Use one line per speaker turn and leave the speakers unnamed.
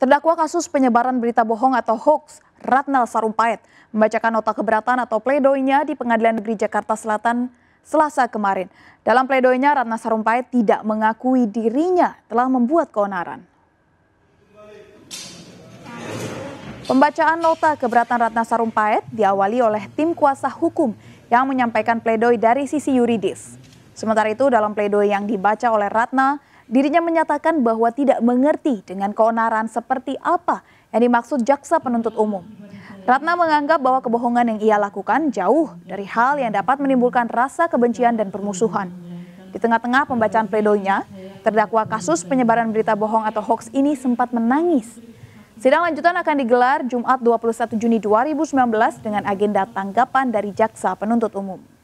Terdakwa kasus penyebaran berita bohong atau hoax, Ratna Sarumpait, membacakan nota keberatan atau pledoinya di Pengadilan Negeri Jakarta Selatan Selasa kemarin. Dalam pledoinya, Ratna Sarumpait tidak mengakui dirinya telah membuat keonaran. Pembacaan nota keberatan Ratna Sarumpait diawali oleh tim kuasa hukum yang menyampaikan pledoi dari sisi yuridis. Sementara itu, dalam pledoi yang dibaca oleh Ratna, Dirinya menyatakan bahwa tidak mengerti dengan keonaran seperti apa yang dimaksud jaksa penuntut umum. Ratna menganggap bahwa kebohongan yang ia lakukan jauh dari hal yang dapat menimbulkan rasa kebencian dan permusuhan. Di tengah-tengah pembacaan pledoinya, terdakwa kasus penyebaran berita bohong atau hoax ini sempat menangis. Sidang lanjutan akan digelar Jumat 21 Juni 2019 dengan agenda tanggapan dari jaksa penuntut umum.